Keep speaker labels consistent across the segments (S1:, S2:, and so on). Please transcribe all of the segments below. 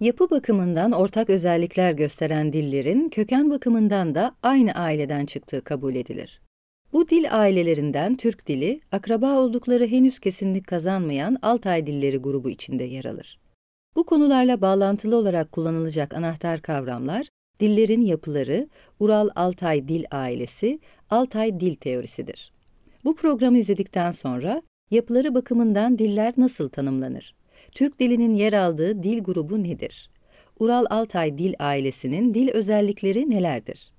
S1: Yapı bakımından ortak özellikler gösteren dillerin köken bakımından da aynı aileden çıktığı kabul edilir. Bu dil ailelerinden Türk dili, akraba oldukları henüz kesinlik kazanmayan Altay dilleri grubu içinde yer alır. Bu konularla bağlantılı olarak kullanılacak anahtar kavramlar, dillerin yapıları, Ural-Altay dil ailesi, Altay dil teorisidir. Bu programı izledikten sonra yapıları bakımından diller nasıl tanımlanır? Türk dilinin yer aldığı dil grubu nedir? Ural Altay dil ailesinin dil özellikleri nelerdir?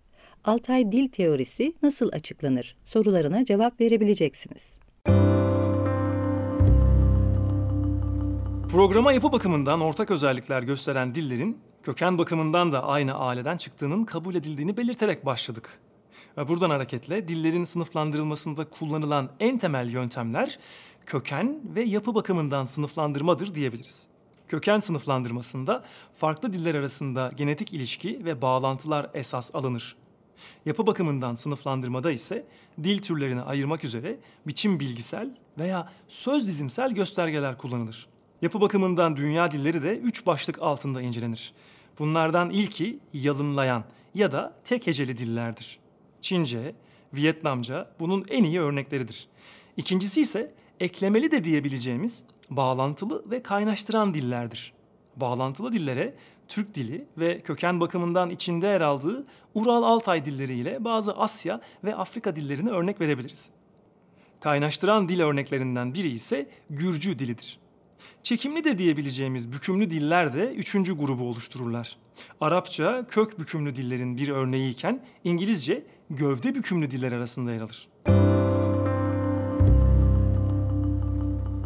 S1: Altay dil teorisi nasıl açıklanır? Sorularına cevap verebileceksiniz.
S2: Programa yapı bakımından ortak özellikler gösteren dillerin köken bakımından da aynı aileden çıktığının kabul edildiğini belirterek başladık. Ve buradan hareketle dillerin sınıflandırılmasında kullanılan en temel yöntemler köken ve yapı bakımından sınıflandırmadır diyebiliriz. Köken sınıflandırmasında farklı diller arasında genetik ilişki ve bağlantılar esas alınır. Yapı bakımından sınıflandırmada ise dil türlerini ayırmak üzere biçim bilgisel veya söz dizimsel göstergeler kullanılır. Yapı bakımından dünya dilleri de üç başlık altında incelenir. Bunlardan ilki yalınlayan ya da tek heceli dillerdir. Çince, Vietnamca bunun en iyi örnekleridir. İkincisi ise eklemeli de diyebileceğimiz bağlantılı ve kaynaştıran dillerdir. Bağlantılı dillere Türk dili ve köken bakımından içinde yer aldığı Ural-Altay dilleriyle bazı Asya ve Afrika dillerini örnek verebiliriz. Kaynaştıran dil örneklerinden biri ise Gürcü dilidir. Çekimli de diyebileceğimiz bükümlü diller de üçüncü grubu oluştururlar. Arapça kök bükümlü dillerin bir örneği iken İngilizce gövde bükümlü diller arasında yer alır. Müzik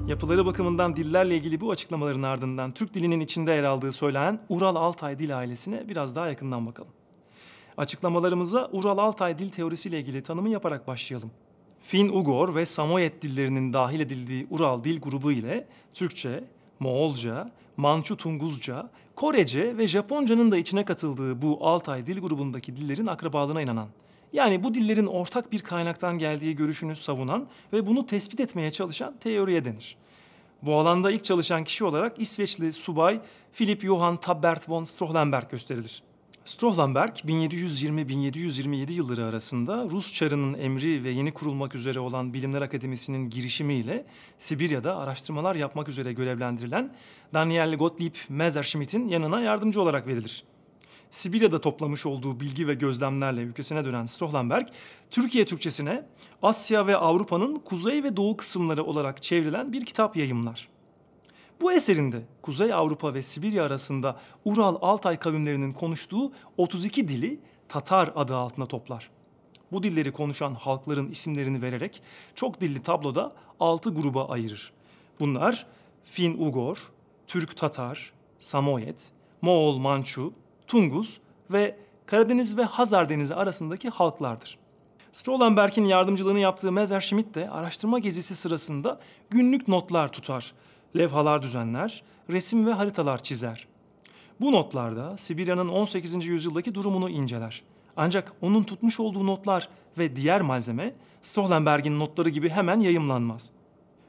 S2: Yapıları bakımından dillerle ilgili bu açıklamaların ardından Türk dilinin içinde yer aldığı söylenen Ural Altay dil ailesine biraz daha yakından bakalım. Açıklamalarımıza Ural Altay dil teorisiyle ilgili tanımı yaparak başlayalım. Fin-Ugor ve Samoyet dillerinin dahil edildiği Ural dil grubu ile Türkçe, Moğolca, Mançu-Tunguzca, Korece ve Japonca'nın da içine katıldığı bu Altay dil grubundaki dillerin akrabalığına inanan yani bu dillerin ortak bir kaynaktan geldiği görüşünü savunan ve bunu tespit etmeye çalışan teoriye denir. Bu alanda ilk çalışan kişi olarak İsveçli subay Philip Johann Tabbert von Strohlenberg gösterilir. Strohlenberg 1720-1727 yılları arasında Rus çarının emri ve yeni kurulmak üzere olan Bilimler Akademisi'nin girişimiyle Sibirya'da araştırmalar yapmak üzere görevlendirilen Daniel Gottlieb Messerschmitt'in yanına yardımcı olarak verilir. Sibirya'da toplamış olduğu bilgi ve gözlemlerle ülkesine dönen Strohlenberg, Türkiye Türkçesine Asya ve Avrupa'nın kuzey ve doğu kısımları olarak çevrilen bir kitap yayımlar. Bu eserinde Kuzey Avrupa ve Sibirya arasında Ural-Altay kavimlerinin konuştuğu 32 dili Tatar adı altında toplar. Bu dilleri konuşan halkların isimlerini vererek çok dilli tabloda 6 gruba ayırır. Bunlar Fin-Ugor, Türk-Tatar, Samoyet, Moğol-Mançu, Tunguz ve Karadeniz ve Hazar Denizi arasındaki halklardır. Strollenberg'in yardımcılığını yaptığı Mezer de araştırma gezisi sırasında günlük notlar tutar, levhalar düzenler, resim ve haritalar çizer. Bu notlarda Sibirya'nın 18. yüzyıldaki durumunu inceler. Ancak onun tutmuş olduğu notlar ve diğer malzeme Strollenberg'in notları gibi hemen yayımlanmaz.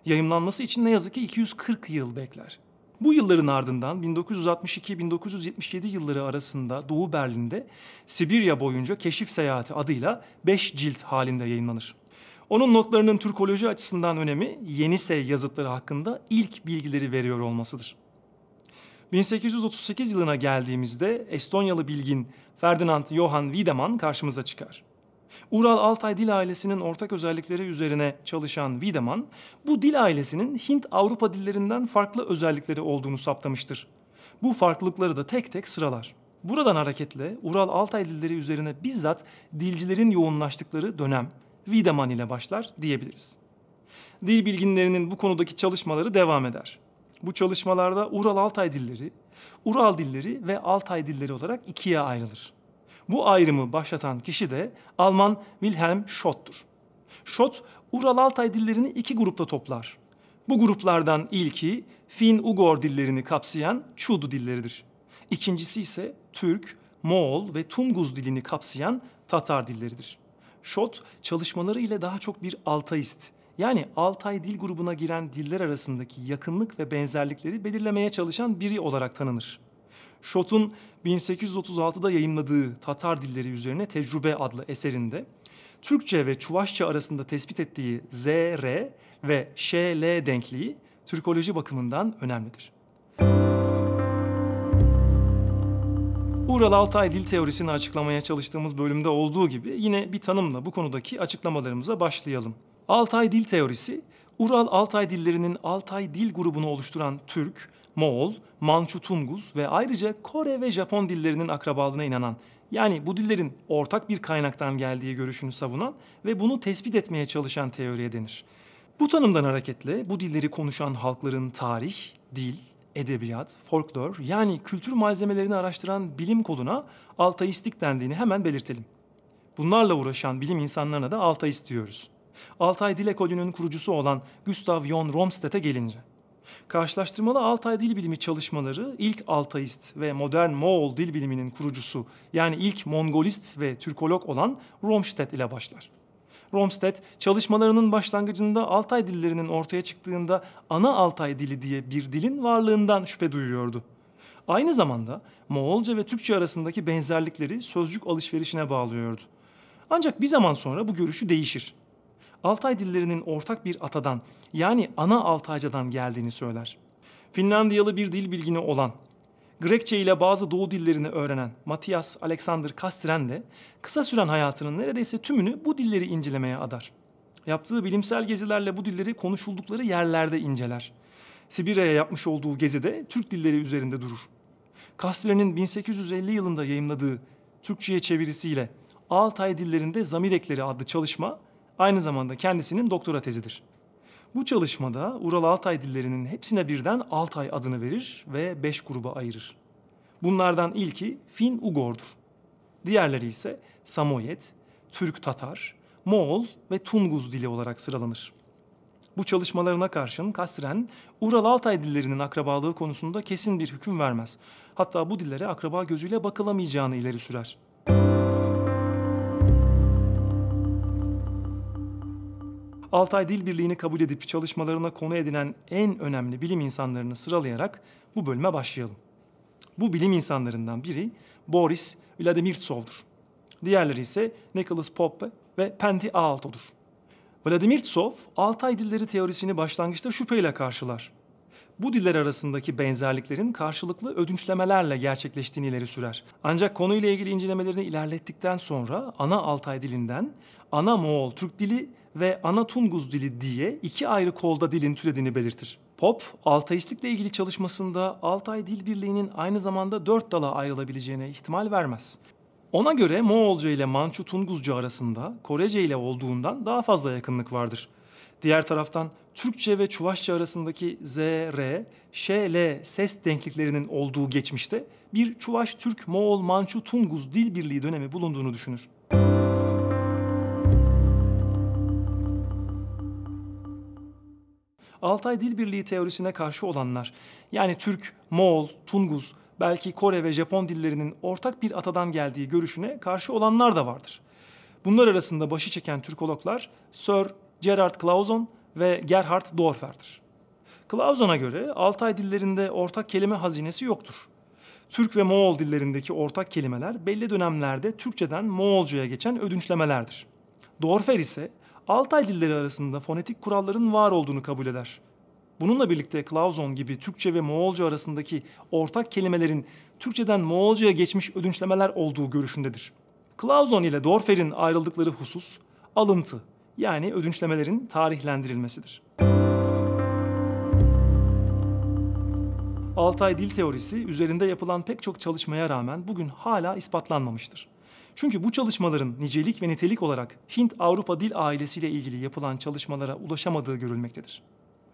S2: Yayımlanması için ne yazık ki 240 yıl bekler. Bu yılların ardından 1962-1977 yılları arasında Doğu Berlin'de Sibirya boyunca keşif seyahati adıyla 5 cilt halinde yayınlanır. Onun notlarının Türkoloji açısından önemi Yenisey yazıtları hakkında ilk bilgileri veriyor olmasıdır. 1838 yılına geldiğimizde Estonyalı bilgin Ferdinand Johann Wiedemann karşımıza çıkar. Ural Altay dil ailesinin ortak özellikleri üzerine çalışan Wiedemann, bu dil ailesinin Hint-Avrupa dillerinden farklı özellikleri olduğunu saptamıştır. Bu farklılıkları da tek tek sıralar. Buradan hareketle Ural Altay dilleri üzerine bizzat dilcilerin yoğunlaştıkları dönem Wiedemann ile başlar diyebiliriz. Dil bilginlerinin bu konudaki çalışmaları devam eder. Bu çalışmalarda Ural Altay dilleri, Ural dilleri ve Altay dilleri olarak ikiye ayrılır. Bu ayrımı başlatan kişi de Alman Wilhelm Schott'tur. Schott, Ural Altay dillerini iki grupta toplar. Bu gruplardan ilki Fin-Ugor dillerini kapsayan Çudu dilleridir. İkincisi ise Türk, Moğol ve Tunguz dilini kapsayan Tatar dilleridir. Schott çalışmaları ile daha çok bir Altaist, yani Altay dil grubuna giren diller arasındaki yakınlık ve benzerlikleri belirlemeye çalışan biri olarak tanınır. Schott'un 1836'da yayımladığı Tatar Dilleri Üzerine Tecrübe adlı eserinde Türkçe ve Çuvaşça arasında tespit ettiği ZR ve ŞL denkliği Türkoloji bakımından önemlidir. Ural Altay dil teorisini açıklamaya çalıştığımız bölümde olduğu gibi yine bir tanımla bu konudaki açıklamalarımıza başlayalım. Altay dil teorisi, Ural Altay dillerinin Altay dil grubunu oluşturan Türk, Moğol, Mançu Tunguz ve ayrıca Kore ve Japon dillerinin akrabalığına inanan, yani bu dillerin ortak bir kaynaktan geldiği görüşünü savunan ve bunu tespit etmeye çalışan teoriye denir. Bu tanımdan hareketle bu dilleri konuşan halkların tarih, dil, edebiyat, folklor yani kültür malzemelerini araştıran bilim koluna altaistik dendiğini hemen belirtelim. Bunlarla uğraşan bilim insanlarına da altaist diyoruz. Altay Dil Ekolü'nün kurucusu olan Gustav Jon Romsted'e gelince. Karşılaştırmalı Altay Dil Bilimi çalışmaları ilk Altayist ve modern Moğol dil biliminin kurucusu yani ilk Mongolist ve Türkolog olan Romstedt ile başlar. Romstedt çalışmalarının başlangıcında Altay dillerinin ortaya çıktığında ana Altay dili diye bir dilin varlığından şüphe duyuyordu. Aynı zamanda Moğolca ve Türkçe arasındaki benzerlikleri sözcük alışverişine bağlıyordu. Ancak bir zaman sonra bu görüşü değişir. Altay dillerinin ortak bir atadan yani ana Altaycadan geldiğini söyler. Finlandiyalı bir dil bilgini olan, Grekçe ile bazı doğu dillerini öğrenen Matias Alexander Kastren de kısa süren hayatının neredeyse tümünü bu dilleri incelemeye adar. Yaptığı bilimsel gezilerle bu dilleri konuşuldukları yerlerde inceler. Sibirya'ya yapmış olduğu gezide Türk dilleri üzerinde durur. Kastren'in 1850 yılında yayımladığı Türkçe'ye çevirisiyle Altay dillerinde zamir ekleri adlı çalışma Aynı zamanda kendisinin doktora tezidir. Bu çalışmada Ural Altay dillerinin hepsine birden Altay adını verir ve beş gruba ayırır. Bunlardan ilki Fin-Ugor'dur. Diğerleri ise Samoyet, Türk-Tatar, Moğol ve Tunguz dili olarak sıralanır. Bu çalışmalarına karşın Kasren, Ural-Altay dillerinin akrabalığı konusunda kesin bir hüküm vermez. Hatta bu dillere akraba gözüyle bakılamayacağını ileri sürer. Altay Dil Birliği'ni kabul edip çalışmalarına konu edinen en önemli bilim insanlarını sıralayarak bu bölüme başlayalım. Bu bilim insanlarından biri Boris Vladimirsov'dur. Diğerleri ise Nicholas Pope ve Penti Aalto'dur. Vladimirsov, Altay dilleri teorisini başlangıçta şüpheyle karşılar. Bu diller arasındaki benzerliklerin karşılıklı ödünçlemelerle gerçekleştiğini ileri sürer. Ancak konuyla ilgili incelemelerini ilerlettikten sonra ana Altay dilinden ana Moğol Türk dili ve Anatunguz dili diye iki ayrı kolda dilin türediğini belirtir. Pop, Altaistlikle ilgili çalışmasında Altay Dil Birliği'nin aynı zamanda dört dala ayrılabileceğine ihtimal vermez. Ona göre Moğolca ile Mançu Tunguzca arasında Korece ile olduğundan daha fazla yakınlık vardır. Diğer taraftan Türkçe ve Çuvaşça arasındaki Z, R, Ş, L ses denkliklerinin olduğu geçmişte bir Çuvaş, Türk, Moğol, Mançu, Tunguz dil birliği dönemi bulunduğunu düşünür. Müzik Altay Dil Birliği teorisine karşı olanlar, yani Türk, Moğol, Tunguz, belki Kore ve Japon dillerinin ortak bir atadan geldiği görüşüne karşı olanlar da vardır. Bunlar arasında başı çeken Türkologlar Sir Gerard Clauson ve Gerhard Dorfer'dir. Clauson'a göre Altay dillerinde ortak kelime hazinesi yoktur. Türk ve Moğol dillerindeki ortak kelimeler belli dönemlerde Türkçeden Moğolcuya geçen ödünçlemelerdir. Dorfer ise Altay dilleri arasında fonetik kuralların var olduğunu kabul eder. Bununla birlikte Klauzon gibi Türkçe ve Moğolca arasındaki ortak kelimelerin Türkçeden Moğolcaya geçmiş ödünçlemeler olduğu görüşündedir. Klauzon ile Dorfer'in ayrıldıkları husus alıntı yani ödünçlemelerin tarihlendirilmesidir. Altay dil teorisi üzerinde yapılan pek çok çalışmaya rağmen bugün hala ispatlanmamıştır. Çünkü bu çalışmaların nicelik ve nitelik olarak Hint-Avrupa dil ailesiyle ilgili yapılan çalışmalara ulaşamadığı görülmektedir.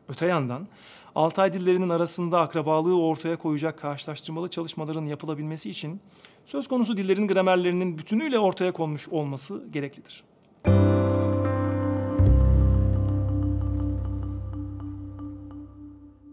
S2: Öte yandan Altay dillerinin arasında akrabalığı ortaya koyacak karşılaştırmalı çalışmaların yapılabilmesi için söz konusu dillerin gramerlerinin bütünüyle ortaya konmuş olması gereklidir.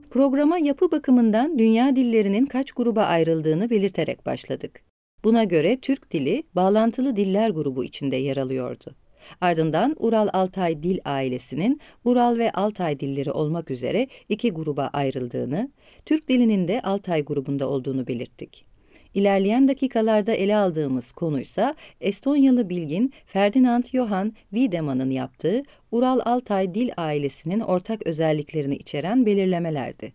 S1: Programa yapı bakımından dünya dillerinin kaç gruba ayrıldığını belirterek başladık. Buna göre Türk dili bağlantılı diller grubu içinde yer alıyordu. Ardından Ural-Altay dil ailesinin Ural ve Altay dilleri olmak üzere iki gruba ayrıldığını, Türk dilinin de Altay grubunda olduğunu belirttik. İlerleyen dakikalarda ele aldığımız konuysa Estonyalı bilgin Ferdinand Johann Wiedemann'ın yaptığı Ural-Altay dil ailesinin ortak özelliklerini içeren belirlemelerdi.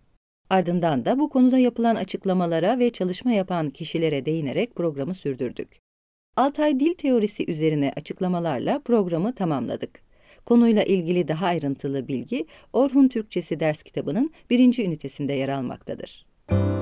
S1: Ardından da bu konuda yapılan açıklamalara ve çalışma yapan kişilere değinerek programı sürdürdük. Altay Dil Teorisi üzerine açıklamalarla programı tamamladık. Konuyla ilgili daha ayrıntılı bilgi Orhun Türkçesi ders kitabının birinci ünitesinde yer almaktadır. Müzik